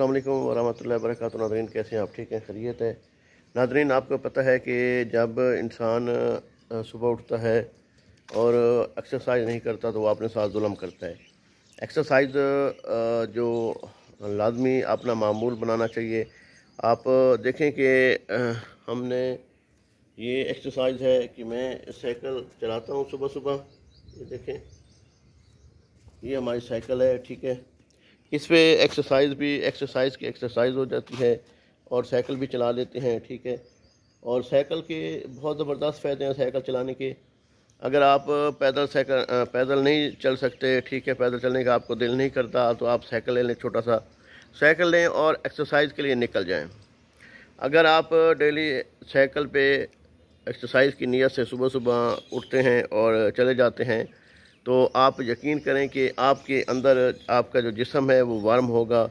अल्लाम वरहमल work Nadreen कैसे हैं आप ठीक हैं खरीत है नादरीन आपको पता है कि जब इंसान सुबह उठता है और एक्सरसाइज नहीं करता तो वह अपने साथ म करता है एक्सरसाइज जो लाजमी अपना मामूल बनाना चाहिए आप देखें कि हमने ये एक्सरसाइज है कि मैं साइकिल चलाता हूँ सुबह सुबह ये देखें ये हमारी साइकिल है ठीक है इस पर एक्सरसाइज भी एक्सरसाइज की एक्सरसाइज हो जाती है और साइकिल भी चला लेते हैं ठीक है और साइकिल के बहुत ज़बरदस्त फ़ायदे हैं साइकिल चलाने के अगर आप पैदल साइकिल पैदल नहीं चल सकते ठीक है पैदल चलने का आपको दिल नहीं करता तो आप साइकिल ले लें छोटा सा साइकिल लें और एक्सरसाइज के लिए निकल जाएं अगर आप डेली साइकिल पे एक्सरसाइज की नीयत से सुबह सुबह उठते हैं और चले जाते हैं तो आप यकीन करें कि आपके अंदर आपका जो जिसम है वो वार्म होगा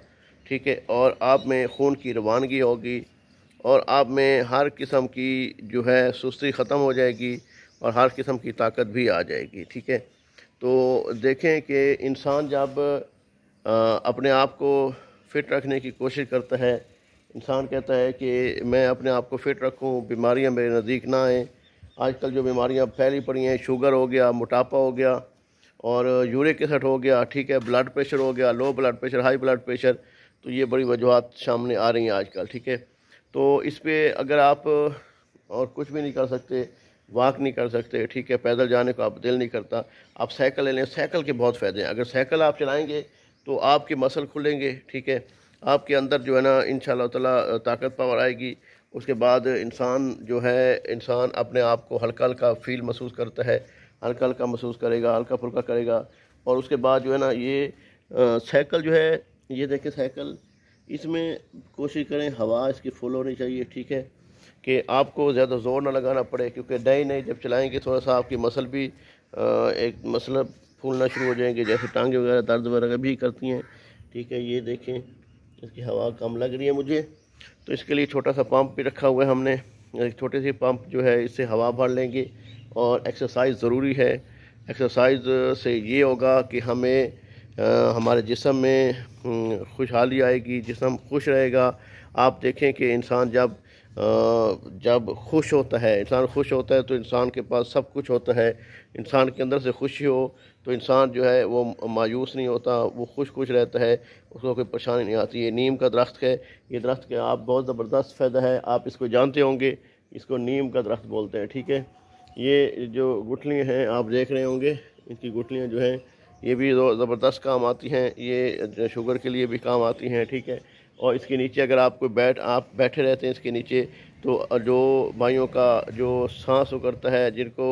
ठीक है और आप में खून की रवानगी होगी और आप में हर किस्म की जो है सुस्ती ख़त्म हो जाएगी और हर किस्म की ताकत भी आ जाएगी ठीक है तो देखें कि इंसान जब आ, अपने आप को फिट रखने की कोशिश करता है इंसान कहता है कि मैं अपने आप को फिट रखूं बीमारियां मेरे नज़दीक ना आएँ आजकल जो बीमारियां फैली पड़ी हैं शुगर हो गया मोटापा हो गया और यूरिक एसड हो गया ठीक है ब्लड प्रेशर हो गया low blood pressure high blood pressure तो ये बड़ी वजूहत सामने आ रही हैं आजकल ठीक है तो इस पर अगर आप और कुछ भी नहीं कर सकते वॉक नहीं कर सकते ठीक है पैदल जाने को आप दिल नहीं करता आप साइकिल ले लें साइकिल के बहुत फ़ायदे हैं अगर साइकिल आप चलाएँगे तो आपके मसल खुलेंगे ठीक है आपके अंदर जो है ना इन शाह ताकत पावर आएगी उसके बाद इंसान जो है इंसान अपने आप को हल्का हल्का फील महसूस करता है हल्का हल्का महसूस करेगा हल्का फुल्का करेगा और उसके बाद जो है ना ये साइकिल जो है ये देखें साइकिल इसमें कोशिश करें हवा इसकी फुल होनी चाहिए ठीक है कि आपको ज़्यादा ज़ोर ना लगाना पड़े क्योंकि नए नए जब चलाएंगे थोड़ा सा आपकी मसल भी एक मसल फूलना शुरू हो जाएंगे जैसे टांगे वगैरह दर्द वगैरह भी करती हैं ठीक है ये देखें इसकी हवा कम लग रही है मुझे तो इसके लिए छोटा सा पंप भी रखा हुआ है हमने एक छोटे से पंप जो है इससे हवा भर लेंगे और एक्सरसाइज ज़रूरी है एक्सरसाइज से ये होगा कि हमें आ, हमारे जिसम में हम्म, खुशहाली आएगी जिसम खुश रहेगा आप देखें कि इंसान जब जब खुश होता है इंसान खुश होता है तो इंसान के पास सब कुछ होता है इंसान के अंदर से खुशी हो तो इंसान जो है वो मायूस नहीं होता वो खुश खुश रहता है उसको कोई परेशानी नहीं आती ये नीम का दरख्त है ये दरख्त का आप बहुत ज़बरदस्त फ़ायदा है आप इसको जानते होंगे इसको नीम का दरख्त बोलते हैं ठीक है ये जो गुठलियाँ हैं आप देख रहे होंगे इनकी गुठलियाँ जो हैं ये भी ज़बरदस्त काम आती हैं ये शुगर के लिए भी काम आती हैं ठीक है और इसके नीचे अगर आप कोई बैठ आप बैठे रहते हैं इसके नीचे तो जो भाइयों का जो सांस उकरता है जिनको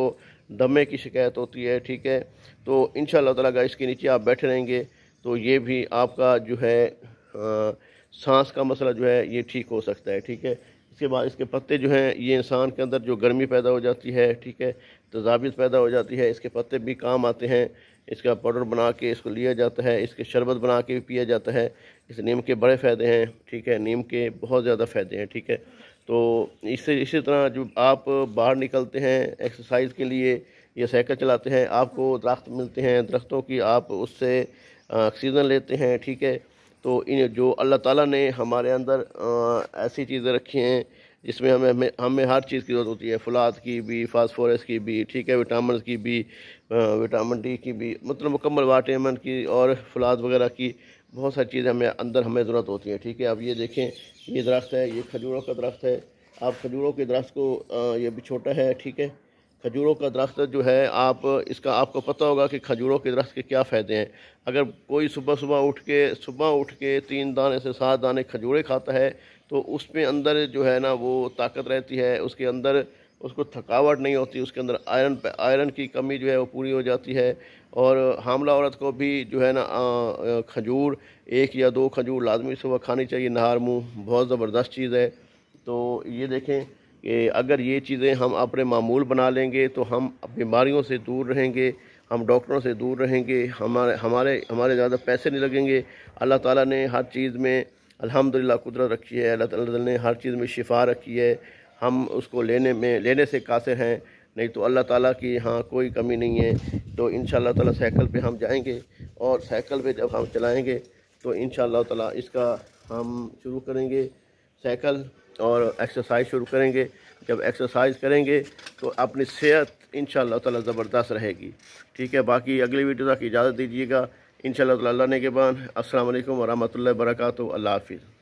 दमे की शिकायत होती है ठीक है तो इन तला अगर इसके नीचे आप बैठे रहेंगे तो ये भी आपका जो है आ, सांस का मसला जो है ये ठीक हो सकता है ठीक है इसके बाद इसके पत्ते जो हैं ये इंसान के अंदर जो गर्मी पैदा हो जाती है ठीक है तजाविज़ पैदा हो जाती है इसके पत्ते भी काम आते हैं इसका पाउडर बना के इसको लिया जाता है इसके शरबत बना के भी पिया जाता है इस नीम के बड़े फ़ायदे हैं ठीक है नीम के बहुत ज़्यादा फ़ायदे हैं ठीक है तो इससे इसी तरह जो आप बाहर निकलते हैं एक्सरसाइज के लिए या साइकिल चलाते हैं आपको दरख्त मिलते हैं दरख्तों की आप उससे ऑक्सीजन लेते हैं ठीक है तो इन जो अल्लाह ताला ने हमारे अंदर ऐसी चीज़ें रखी हैं जिसमें हमें हमें हमें हर चीज़ की ज़रूरत होती है फुलाद की भी फास्फोरस की भी ठीक है विटामिन की भी विटामिन डी की भी मतलब मुकम्मल वाटामिन की और फुलाद वगैरह की बहुत सारी चीज़ें हमें अंदर हमें ज़रूरत होती है ठीक है अब ये देखें ये दरख्त है ये खजूरों का दरख्त है आप खजूरों के दरख्त को ये भी छोटा है ठीक है खजूरों का दरख्त जो है आप इसका आपको पता होगा कि खजूरों के दरख्त के क्या फ़ायदे हैं अगर कोई सुबह सुबह उठ के सुबह उठ के तीन दाने से सात दाने खजूरें खाता है तो उसमें अंदर जो है ना वो ताकत रहती है उसके अंदर उसको थकावट नहीं होती उसके अंदर आयरन आयरन की कमी जो है वो पूरी हो जाती है और हामला औरत को भी जो है ना खजूर एक या दो खजूर लाजमी सुबह खानी चाहिए नहार मुँह बहुत ज़बरदस्त चीज़ है तो ये देखें कि अगर ये चीज़ें हम अपने मामूल बना लेंगे तो हम बीमारियों से दूर रहेंगे हम डॉक्टरों से दूर रहेंगे हमारे हमारे हमारे ज़्यादा पैसे नहीं लगेंगे अल्लाह ताला ने हर चीज़ में अल्हम्दुलिल्लाह कुदरत रखी है अल्लाह ताला ने हर चीज़ में शिफा रखी है हम उसको लेने में लेने से कासिर हैं नहीं तो अल्लाह ताला की यहाँ कोई कमी नहीं है तो इन ताला साइकिल पे हम जाएंगे और साइकिल पे जब हम चलाएंगे तो इन ताला इसका हम शुरू करेंगे साइकिल और एक्सरसाइज शुरू करेंगे जब एक्सरसाइज करेंगे तो अपनी सेहत इन ताला ज़बरदस्त रहेगी ठीक है बाकी अगली वीडियो तक इजाज़त दीजिएगा इन ताला ने के बाद असल वरहमल वर्का अल्लाह हाफिज़